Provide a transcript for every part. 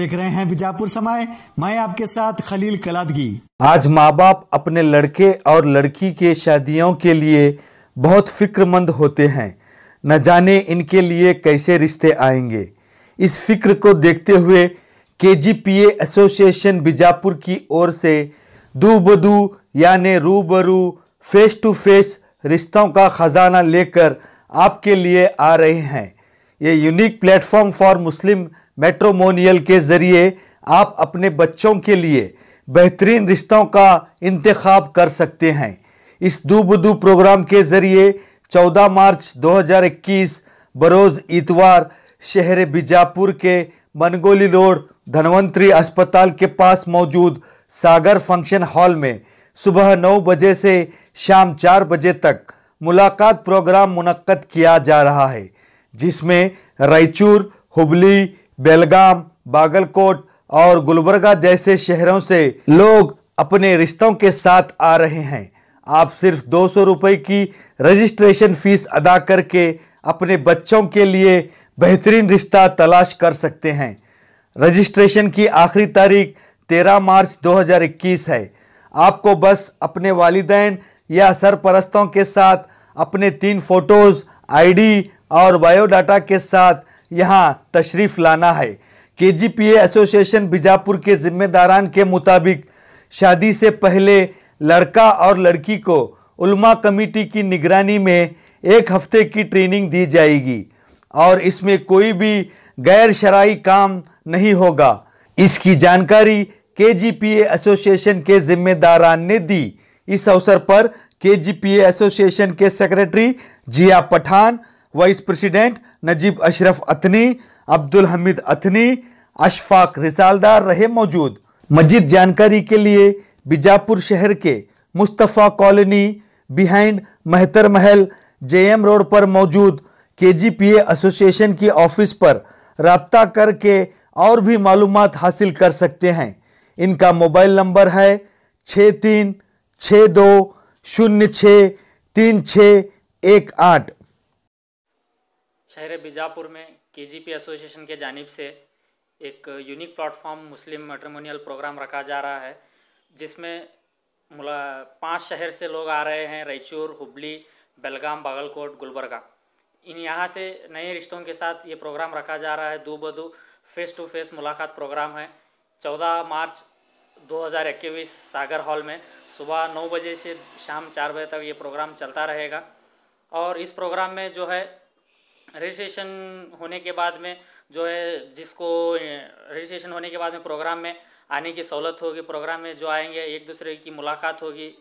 देख रहे हैं बीजापुर समय मैं आपके साथ खलील कलादगी आज माँ बाप अपने लड़के और लड़की के शादियों के लिए बहुत फिक्रमंद होते हैं न जाने इनके लिए कैसे रिश्ते आएंगे इस फिक्र को देखते हुए के जी पी एसोसिएशन बीजापुर की ओर से दूबदू यानि रूबरू फेस टू फेस रिश्तों का ख़जाना लेकर आपके लिए आ रहे हैं ये unique platform for Muslim matrimonial के ज़रिए आप अपने बच्चों के लिए बेहतरीन रिश्तों का इंतखब कर सकते हैं इस दूबदू प्रोग्राम के ज़रिए 14 मार्च 2021 बरोज़ इतवार शहर बीजापुर के मनगोली रोड धनवंतरी अस्पताल के पास मौजूद सागर फंक्शन हॉल में सुबह 9 बजे से शाम 4 बजे तक मुलाकात प्रोग्राम मुनद किया जा रहा है जिसमें रायचूर हुबली बेलगाम बागलकोट और गुलबर्गा जैसे शहरों से लोग अपने रिश्तों के साथ आ रहे हैं आप सिर्फ दो सौ रुपये की रजिस्ट्रेशन फीस अदा करके अपने बच्चों के लिए बेहतरीन रिश्ता तलाश कर सकते हैं रजिस्ट्रेशन की आखिरी तारीख 13 मार्च 2021 है आपको बस अपने वालदेन या सरपरस्तों के साथ अपने तीन फ़ोटोज़ आईडी और बायोडाटा के साथ यहाँ तशरीफ लाना है के जी पी एसोसिएशन बीजापुर के जिम्मेदारान के मुताबिक शादी से पहले लड़का और लड़की को उल्मा कमेटी की निगरानी में एक हफ्ते की ट्रेनिंग दी जाएगी और इसमें कोई भी गैर शराई काम नहीं होगा इसकी जानकारी के जी पी एसोसिएशन के जिम्मेदारान ने दी इस अवसर पर के जी पी एसोसिएशन के secretary Zia Pathan vice president Najeeb Ashraf अतनी अब्दुल हमीद अतनी अशफाक रिसालदार रहे मौजूद मजीद जानकारी के लिए बीजापुर शहर के मुस्तफ़ा कॉलोनी बिहाइंड मेहतर महल जेएम रोड पर मौजूद केजीपीए एसोसिएशन की ऑफिस पर रबता करके और भी मालूम हासिल कर सकते हैं इनका मोबाइल नंबर है छः तीन छः दो शून्य छः तीन छः एक आठ शहर बीजापुर में के जी पी एसोसिएशन के जानब से एक unique platform Muslim matrimonial program रखा जा रहा है जिसमें मुला पाँच शहर से लोग आ रहे हैं रायचूर हुबली बेलगाम बागलकोट गुलबर्गा इन यहाँ से नए रिश्तों के साथ ये प्रोग्राम रखा जा रहा है दो बदू फेस टू फेस मुलाकात प्रोग्राम है चौदह मार्च इक्कीस सागर हॉल में सुबह नौ बजे से शाम चार बजे तक ये प्रोग्राम चलता रहेगा और इस प्रोग्राम में जो है रजिस्ट्रेशन होने के बाद में जो है जिसको रजिस्ट्रेशन होने के बाद में प्रोग्राम में आने की सहूलत होगी प्रोग्राम में जो आएंगे एक दूसरे की मुलाकात होगी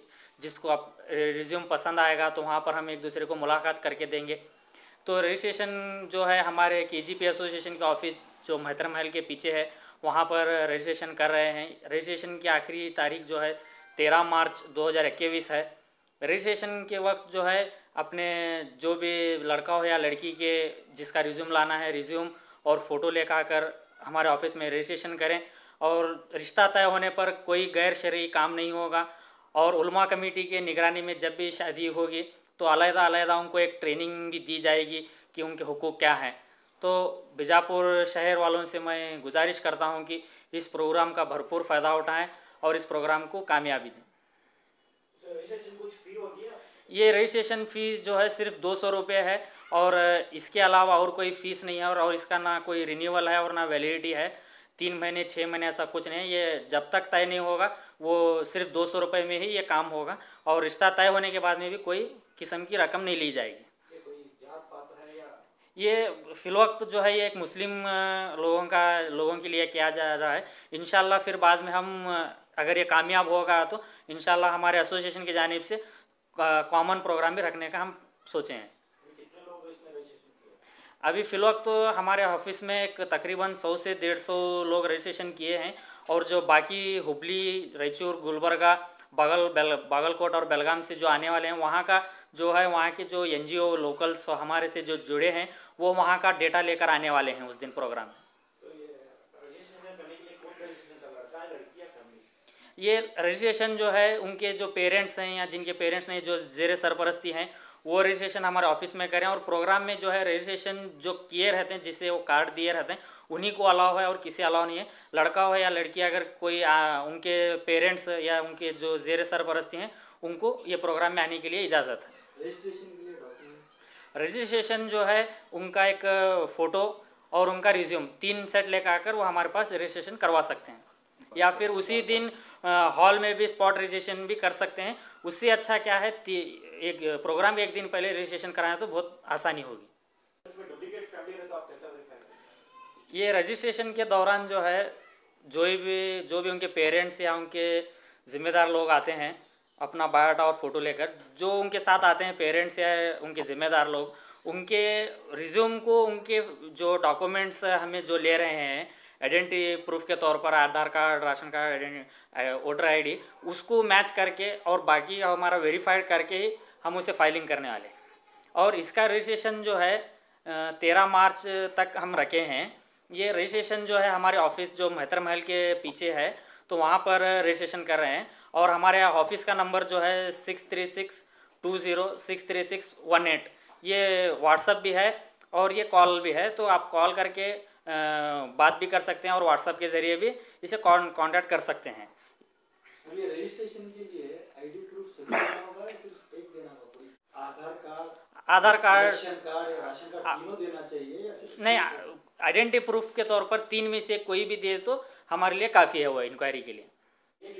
जिसको आप रिज्यूम पसंद आएगा तो वहाँ पर हम एक दूसरे को मुलाकात करके देंगे तो रजिस्ट्रेशन जो है हमारे के जी पी एसोसिएशन के ऑफिस जो मेहतर महल के पीछे है वहाँ पर रजिस्ट्रेशन कर रहे हैं रजिस्ट्रेशन की आखिरी तारीख जो है तेरह मार्च दो हज़ार इक्कीस है रजिस्ट्रेशन के वक्त जो है अपने जो भी लड़का हो या लड़की के जिसका रिज्यूम लाना है रिज्यूम और फ़ोटो लेकर आकर हमारे ऑफिस में रजिस्ट्रेशन करें और रिश्ता तय होने पर कोई गैर शरी काम नहीं होगा और उलमा कमेटी के निगरानी में जब भी शादी होगी तो अलहदा अलहदा उनको एक ट्रेनिंग भी दी जाएगी कि उनके हकूक़ क्या हैं तो बीजापुर शहर वालों से मैं गुजारिश करता हूँ कि इस प्रोग्राम का भरपूर फ़ायदा उठाएँ और इस प्रोग्राम को कामयाबी दें ये रजिस्ट्रेशन फ़ीस जो है सिर्फ दो सौ रुपये है और इसके अलावा और कोई फ़ीस नहीं है और, और इसका ना कोई रिन्यूअल है और ना वैलिडिटी है तीन महीने छः महीने ऐसा कुछ नहीं है ये जब तक तय नहीं होगा वो सिर्फ दो सौ रुपये में ही ये काम होगा और रिश्ता तय होने के बाद में भी कोई किस्म की रकम नहीं ली जाएगी ये फ़िलवक्त जो है ये एक मुस्लिम लोगों का लोगों के लिए किया जा रहा है इन फिर बाद में हम अगर ये कामयाब होगा तो इन हमारे एसोसिएशन की जानब से कॉमन प्रोग्राम भी रखने का हम सोचे हैं अभी फ़िलहाल तो हमारे ऑफिस में एक तकरीबन 100 से 150 लोग रजिस्ट्रेशन किए हैं और जो बाकी हुबली रायचूर गुलबर्गा बगल बेल बागलकोट और बेलगाम से जो आने वाले हैं वहाँ का जो है वहाँ के जो एनजीओ लोकल्स हमारे से जो जुड़े हैं वो वहाँ का डेटा लेकर आने वाले हैं उस दिन प्रोग्राम में ये रजिस्ट्रेशन जो है उनके जो पेरेंट्स हैं या जिनके पेरेंट्स नहीं जो जेर सरपरस्ती हैं वो रजिस्ट्रेशन हमारे ऑफिस में करें और प्रोग्राम में जो है रजिस्ट्रेशन जो किए रहते हैं जिसे वो कार्ड दिए रहते हैं उन्हीं को अलाव है और किसी अलाव नहीं है लड़का हो या लड़की अगर कोई आ, उनके पेरेंट्स या उनके जो जेर सरपरस्ती हैं उनको ये प्रोग्राम में आने के लिए इजाज़त है रजिस्ट्रेशन जो है उनका एक फ़ोटो और उनका रिज्यूम तीन सेट लेकर आकर वो हमारे पास रजिस्ट्रेशन करवा सकते हैं या फिर उसी दिन हॉल में भी स्पॉट रजिस्ट्रेशन भी कर सकते हैं उससे अच्छा क्या है एक प्रोग्राम एक दिन पहले रजिस्ट्रेशन कराया तो बहुत आसानी होगी तो ये रजिस्ट्रेशन के दौरान जो है जो भी जो भी उनके पेरेंट्स या उनके ज़िम्मेदार लोग आते हैं अपना बायोडाटा और फोटो लेकर जो उनके साथ आते हैं पेरेंट्स या उनके ज़िम्मेदार लोग उनके रिज्यूम को उनके जो डॉक्यूमेंट्स हमें जो ले रहे हैं आइडेंटिटी प्रूफ के तौर पर Aadhaar card ration card voter ID उसको मैच करके और बाकी हमारा वेरीफाइड करके ही हम उसे फाइलिंग करने वाले और इसका रजिस्ट्रेशन जो है तेरह मार्च तक हम रखे हैं ये रजिस्ट्रेशन जो है हमारे ऑफिस जो मेहतर महल के पीछे है तो वहाँ पर रजिस्ट्रेशन कर रहे हैं और हमारे ऑफिस का नंबर जो है six three six two zero six three six one eight ये व्हाट्सअप भी है और ये कॉल भी है तो आप कॉल करके बात भी कर सकते हैं और व्हाट्सएप के जरिए भी इसे कॉन्टैक्ट कर सकते हैं आधार कार्ड नहीं आइडेंटिटी प्रूफ के तौर पर तीन में से कोई भी दे तो हमारे लिए काफ़ी है वो इंक्वायरी के लिए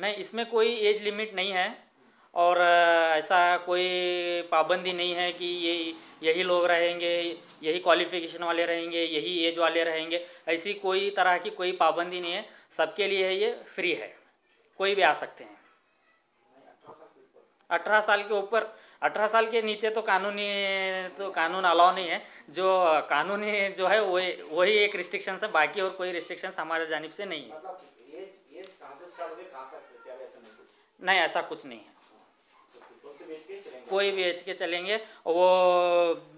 नहीं इसमें कोई एज लिमिट नहीं है और ऐसा कोई पाबंदी नहीं है कि ये यही लोग रहेंगे यही क्वालिफिकेशन वाले रहेंगे यही एज वाले रहेंगे ऐसी कोई तरह की कोई पाबंदी नहीं है सबके लिए ये फ्री है कोई भी आ सकते हैं अठारह साल के ऊपर अठारह साल के नीचे तो कानूनी तो कानून अलाव नहीं है जो कानूनी जो है वही वही एक रिस्ट्रिक्शन है बाकी और कोई रिस्ट्रिक्शन हमारे जानब से नहीं है मतलब नहीं ऐसा कुछ नहीं है कोई भी एज के चलेंगे वो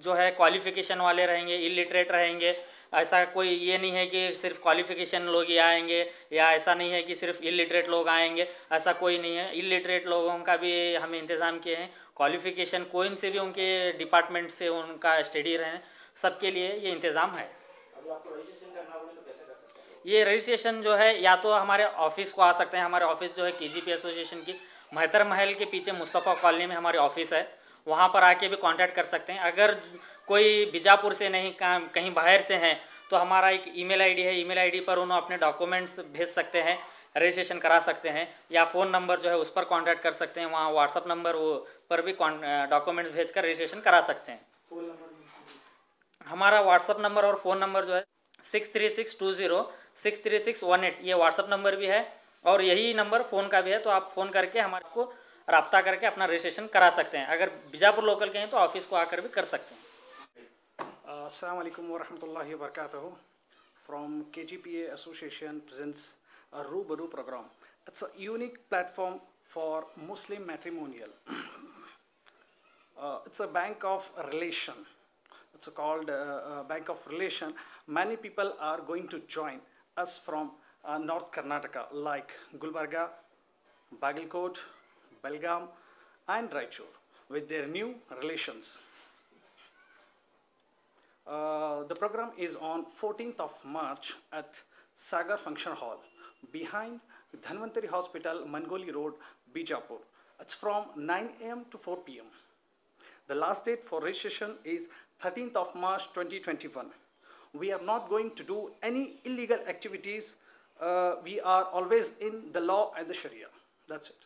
जो है क्वालिफिकेशन वाले रहेंगे इलिटरेट रहेंगे ऐसा कोई ये नहीं है कि सिर्फ क्वालिफिकेशन लोग ही आएंगे या ऐसा नहीं है कि सिर्फ इलिटरेट लोग आएंगे ऐसा कोई नहीं है इलिटरेट लोगों का भी हम इंतज़ाम किए हैं क्वालिफिकेशन कोई से भी उनके डिपार्टमेंट से उनका स्टडी रहें सबके लिए ये इंतज़ाम है ये रजिस्ट्रेशन जो है या तो हमारे ऑफिस को आ सकते हैं हमारे ऑफिस जो है के एसोसिएशन की महतर महल के पीछे मुस्तफ़ा कॉलोनी में हमारे ऑफिस है वहाँ पर आके भी कांटेक्ट कर सकते हैं अगर कोई बीजापुर से नहीं कहीं बाहर से हैं तो हमारा एक ईमेल आईडी है ईमेल आईडी पर उन्होंने अपने डॉक्यूमेंट्स भेज सकते हैं रजिस्ट्रेशन करा सकते हैं या फ़ोन नंबर जो है उस पर कांटेक्ट कर सकते हैं वहाँ व्हाट्सअप नंबर वो पर भी डॉक्यूमेंट्स भेज कर रजिस्ट्रेशन करा सकते हैं हमारा व्हाट्सअप नंबर और फ़ोन नंबर जो है six three six two zero six three six one eight ये व्हाट्सअप नंबर भी है और यही नंबर फ़ोन का भी है तो आप फ़ोन करके हमारे को रबता करके अपना रजिस्ट्रेशन करा सकते हैं अगर बीजापुर लोकल के हैं तो ऑफिस को आकर भी कर सकते हैं असलकम वरहमल वरक फ्रॉम के जी पी एसोसिएशन प्रजेंस रू बरू program it's a platform for Muslim matrimonial it's a bank of relation it's called bank of relation many people are going to join us from Uh, North Karnataka like Gulbarga, Bagalkot, Belgaum and Raichur with their new relations. Uh, the program is on 14th of March at Sagar Function Hall behind Dhanvantari Hospital, Mangoli Road, Bijapur. It's from 9 a.m. to 4 p.m. The last date for registration is 13th of March 2021. We are not going to do any illegal activities uh, we are always in the law and the Sharia. That's it.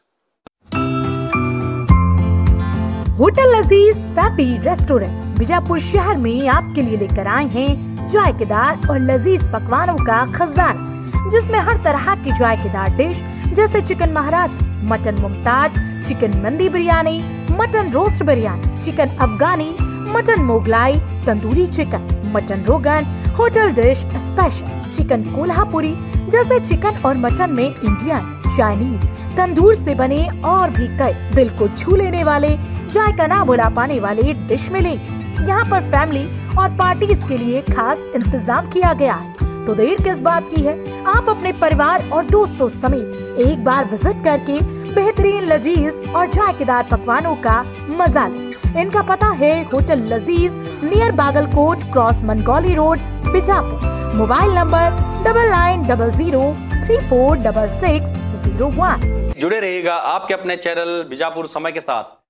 Hotel Aziz फैपी restaurant Bijapur शहर में आपके लिए लेकर आए हैं जायकेदार और लजीज पकवानों का खजाना जिसमें हर तरह की जायकेदार डिश जैसे chicken Maharaj mutton Mumtaz chicken mandi biryani mutton roast biryani chicken Afghani mutton Mughlai tandoori chicken mutton rogan hotel dish special chicken Kolhapuri जैसे चिकन और मटन में इंडियन चाइनीज तंदूर से बने और भी कई दिल को छू लेने वाले चाय का ना बुला पाने वाले डिश मिले यहाँ पर फैमिली और पार्टीज के लिए खास इंतजाम किया गया है तो देर किस बात की है आप अपने परिवार और दोस्तों समेत एक बार विजिट करके बेहतरीन लजीज और जायकेदार पकवानों का मजा लें। इनका पता है hotel Lazeez near Bagalkot cross Mangoli road Bijapur mobile number double nine double zero three four double six zero one जुड़े रहेगा आपके अपने चैनल बीजापुर समय के साथ